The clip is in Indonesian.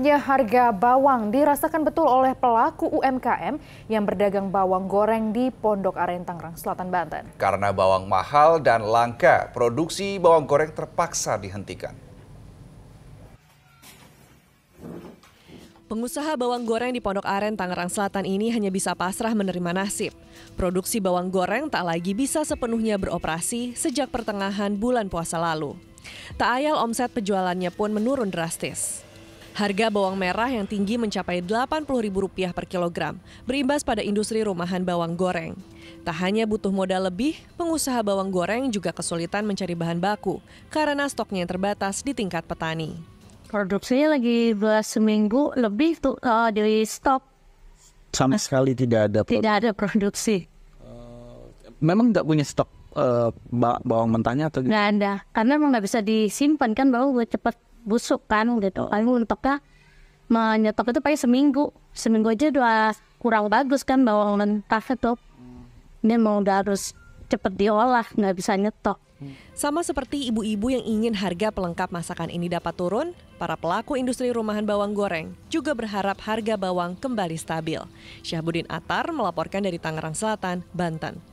Naiknya harga bawang dirasakan betul oleh pelaku UMKM yang berdagang bawang goreng di Pondok Aren Tangerang Selatan Banten. Karena bawang mahal dan langka, produksi bawang goreng terpaksa dihentikan. Pengusaha bawang goreng di Pondok Aren Tangerang Selatan ini hanya bisa pasrah menerima nasib. Produksi bawang goreng tak lagi bisa sepenuhnya beroperasi sejak pertengahan bulan puasa lalu. Tak ayal omset penjualannya pun menurun drastis. Harga bawang merah yang tinggi mencapai Rp80.000 per kilogram, berimbas pada industri rumahan bawang goreng. Tak hanya butuh modal lebih, pengusaha bawang goreng juga kesulitan mencari bahan baku karena stoknya yang terbatas di tingkat petani. Produksinya lagi belas seminggu lebih tuh uh, eh, dari stok. Sama sekali tidak ada. Produksi. Tidak ada produksi. Uh, memang tidak punya stok uh, bawang mentahnya atau gitu? Nggak ada, karena emang gak bisa disimpan kan bawang udah cepet busuk kan gitu. Paling mentoknya menyetok itu paling seminggu, seminggu aja udah kurang bagus kan bawang mentah itu. Ini mau udah harus cepet diolah, nggak bisa nyetok. Sama seperti ibu-ibu yang ingin harga pelengkap masakan ini dapat turun, para pelaku industri rumahan bawang goreng juga berharap harga bawang kembali stabil. Syahbudin Atar melaporkan dari Tangerang Selatan, Banten.